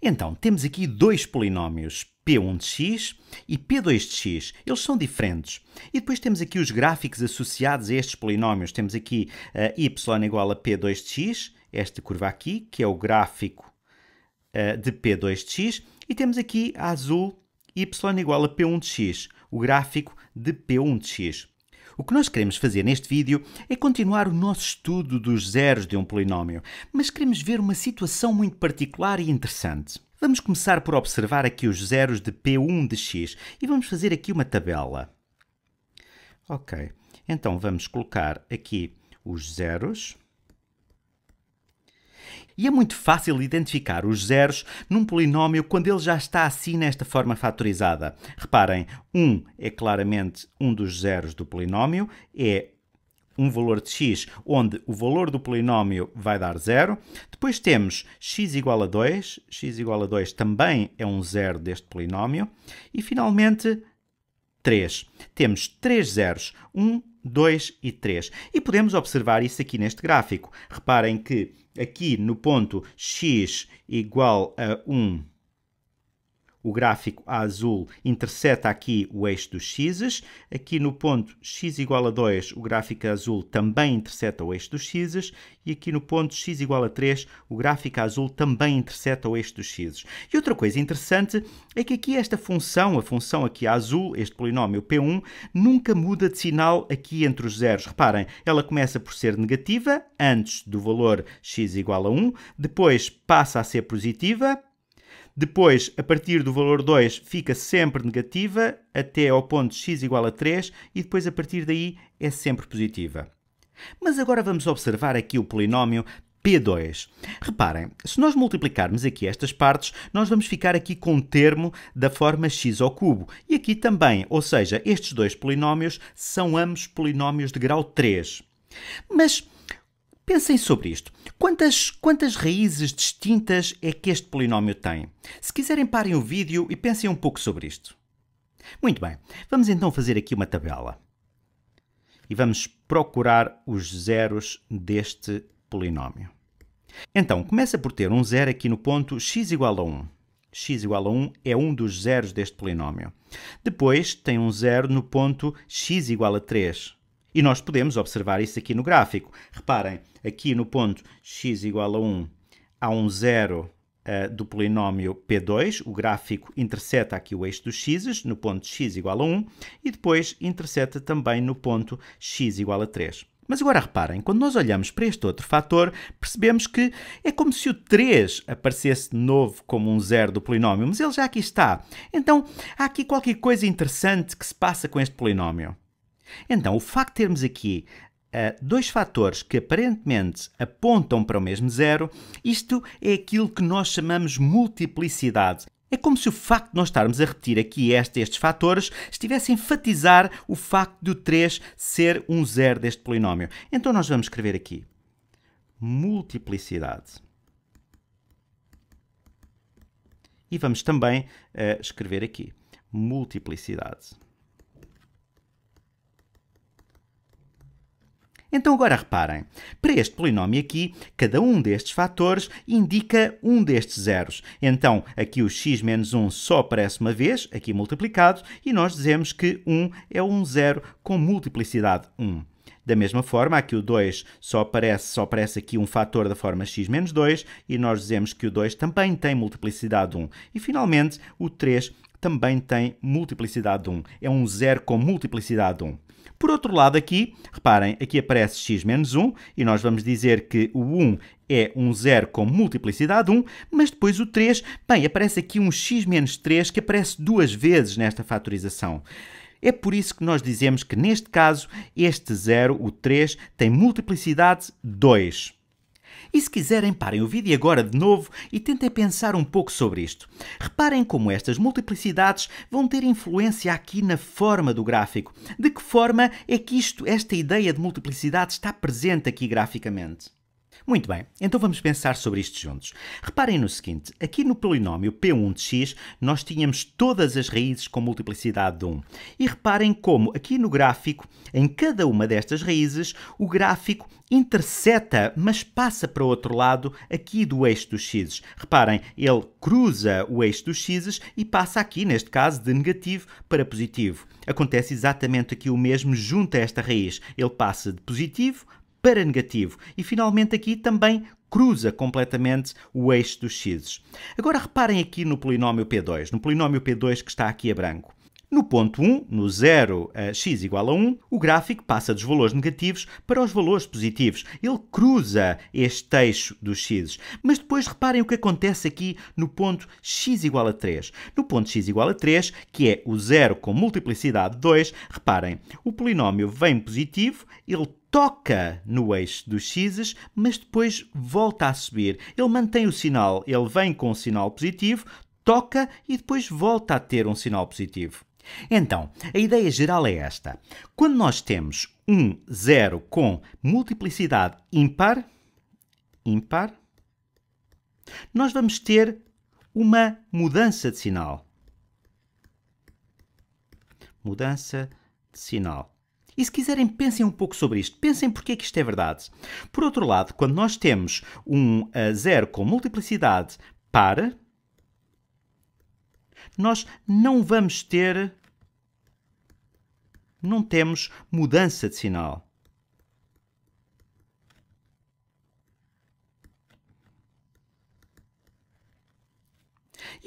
Então, temos aqui dois polinómios P1 de x e P2 de x. Eles são diferentes. E depois temos aqui os gráficos associados a estes polinómios. Temos aqui uh, y igual a P2 de x, esta curva aqui, que é o gráfico uh, de P2 de x. E temos aqui a azul y igual a P1 de x, o gráfico de P1 de x. O que nós queremos fazer neste vídeo é continuar o nosso estudo dos zeros de um polinómio, mas queremos ver uma situação muito particular e interessante. Vamos começar por observar aqui os zeros de P1 de x e vamos fazer aqui uma tabela. Ok, então vamos colocar aqui os zeros e é muito fácil identificar os zeros num polinómio quando ele já está assim nesta forma fatorizada. Reparem, 1 é claramente um dos zeros do polinómio, é um valor de x, onde o valor do polinómio vai dar zero. Depois temos x igual a 2, x igual a 2 também é um zero deste polinómio. E finalmente 3. Temos três zeros, 1, 2 e 3. E podemos observar isso aqui neste gráfico. Reparem que aqui no ponto x igual a 1 o gráfico azul interseta aqui o eixo dos x's. aqui no ponto x igual a 2 o gráfico azul também interseta o eixo dos x's. e aqui no ponto x igual a 3 o gráfico azul também interseta o eixo dos x's. E outra coisa interessante é que aqui esta função, a função aqui azul, este polinómio p1, nunca muda de sinal aqui entre os zeros. Reparem, ela começa por ser negativa antes do valor x igual a 1, depois passa a ser positiva depois, a partir do valor 2, fica sempre negativa até ao ponto x igual a 3 e depois a partir daí é sempre positiva. Mas agora vamos observar aqui o polinómio P2. Reparem, se nós multiplicarmos aqui estas partes, nós vamos ficar aqui com um termo da forma x ao cubo. E aqui também, ou seja, estes dois polinómios são ambos polinómios de grau 3. Mas Pensem sobre isto. Quantas, quantas raízes distintas é que este polinómio tem? Se quiserem, parem o vídeo e pensem um pouco sobre isto. Muito bem, vamos então fazer aqui uma tabela. E vamos procurar os zeros deste polinómio. Então, começa por ter um zero aqui no ponto x igual a 1. x igual a 1 é um dos zeros deste polinómio. Depois tem um zero no ponto x igual a 3. E nós podemos observar isso aqui no gráfico. Reparem, aqui no ponto x igual a 1 há um zero uh, do polinómio P2, o gráfico interseta aqui o eixo dos x no ponto x igual a 1 e depois interseta também no ponto x igual a 3. Mas agora reparem, quando nós olhamos para este outro fator, percebemos que é como se o 3 aparecesse de novo como um zero do polinómio, mas ele já aqui está. Então, há aqui qualquer coisa interessante que se passa com este polinómio. Então, o facto de termos aqui Uh, dois fatores que aparentemente apontam para o mesmo zero, isto é aquilo que nós chamamos multiplicidade. É como se o facto de nós estarmos a repetir aqui este, estes fatores estivesse a enfatizar o facto do 3 ser um zero deste polinómio. Então nós vamos escrever aqui multiplicidade. E vamos também uh, escrever aqui multiplicidade. Então agora reparem, para este polinómio aqui, cada um destes fatores indica um destes zeros. Então aqui o x menos 1 só aparece uma vez, aqui multiplicado, e nós dizemos que 1 é um zero com multiplicidade 1. Da mesma forma, aqui o 2 só aparece, só aparece aqui um fator da forma x menos 2 e nós dizemos que o 2 também tem multiplicidade 1. E finalmente, o 3 também tem multiplicidade de 1. É um zero com multiplicidade de 1. Por outro lado, aqui, reparem, aqui aparece x menos 1 e nós vamos dizer que o 1 é um zero com multiplicidade 1, mas depois o 3, bem, aparece aqui um x menos 3 que aparece duas vezes nesta fatorização. É por isso que nós dizemos que neste caso, este zero, o 3, tem multiplicidade 2. E se quiserem, parem o vídeo agora de novo e tentem pensar um pouco sobre isto. Reparem como estas multiplicidades vão ter influência aqui na forma do gráfico. De que forma é que isto, esta ideia de multiplicidade está presente aqui graficamente? Muito bem, então vamos pensar sobre isto juntos. Reparem no seguinte: aqui no polinómio P1 de x, nós tínhamos todas as raízes com multiplicidade de 1. E reparem como aqui no gráfico, em cada uma destas raízes, o gráfico interseta, mas passa para o outro lado aqui do eixo dos x. Reparem, ele cruza o eixo dos x e passa aqui, neste caso, de negativo para positivo. Acontece exatamente aqui o mesmo junto a esta raiz. Ele passa de positivo para negativo. E finalmente aqui também cruza completamente o eixo dos x. Agora reparem aqui no polinómio P2, no polinómio P2 que está aqui a branco. No ponto 1, no 0, eh, x igual a 1, o gráfico passa dos valores negativos para os valores positivos. Ele cruza este eixo dos x. Mas depois reparem o que acontece aqui no ponto x igual a 3. No ponto x igual a 3, que é o 0 com multiplicidade de 2, reparem, o polinómio vem positivo, ele toca no eixo dos x's, mas depois volta a subir. Ele mantém o sinal, ele vem com o um sinal positivo, toca e depois volta a ter um sinal positivo. Então, a ideia geral é esta. Quando nós temos um zero com multiplicidade ímpar, ímpar, nós vamos ter uma mudança de sinal. Mudança de sinal. E se quiserem, pensem um pouco sobre isto. Pensem porque é que isto é verdade. Por outro lado, quando nós temos um zero com multiplicidade par, nós não vamos ter. Não temos mudança de sinal.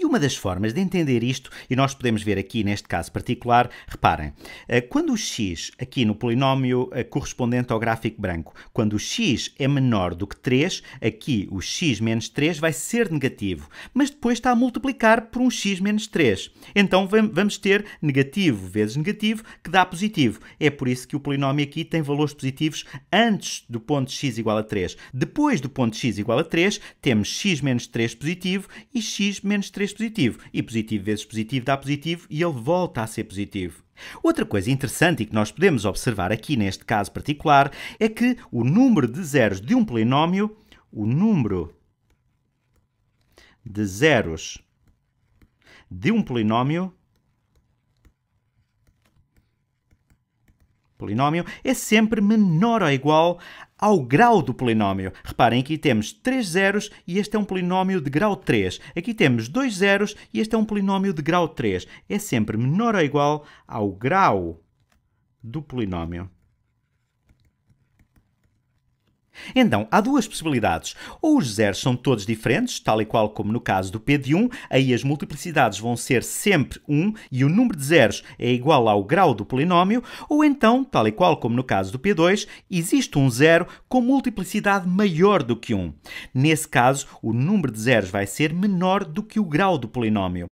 E uma das formas de entender isto, e nós podemos ver aqui neste caso particular, reparem, eh, quando o x aqui no polinómio eh, correspondente ao gráfico branco, quando o x é menor do que 3, aqui o x menos 3 vai ser negativo, mas depois está a multiplicar por um x menos 3. Então vamos ter negativo vezes negativo, que dá positivo. É por isso que o polinómio aqui tem valores positivos antes do ponto x igual a 3. Depois do ponto x igual a 3, temos x menos 3 positivo e x menos 3 vezes positivo. E positivo vezes positivo dá positivo e ele volta a ser positivo. Outra coisa interessante e que nós podemos observar aqui neste caso particular é que o número de zeros de um polinómio, o número de zeros de um polinómio polinómio é sempre menor ou igual ao grau do polinómio. Reparem que temos 3 zeros e este é um polinómio de grau 3. Aqui temos 2 zeros e este é um polinómio de grau 3. É sempre menor ou igual ao grau do polinómio. Então, há duas possibilidades. Ou os zeros são todos diferentes, tal e qual como no caso do P de 1, aí as multiplicidades vão ser sempre 1 e o número de zeros é igual ao grau do polinómio, ou então, tal e qual como no caso do P2, existe um zero com multiplicidade maior do que 1. Nesse caso, o número de zeros vai ser menor do que o grau do polinómio.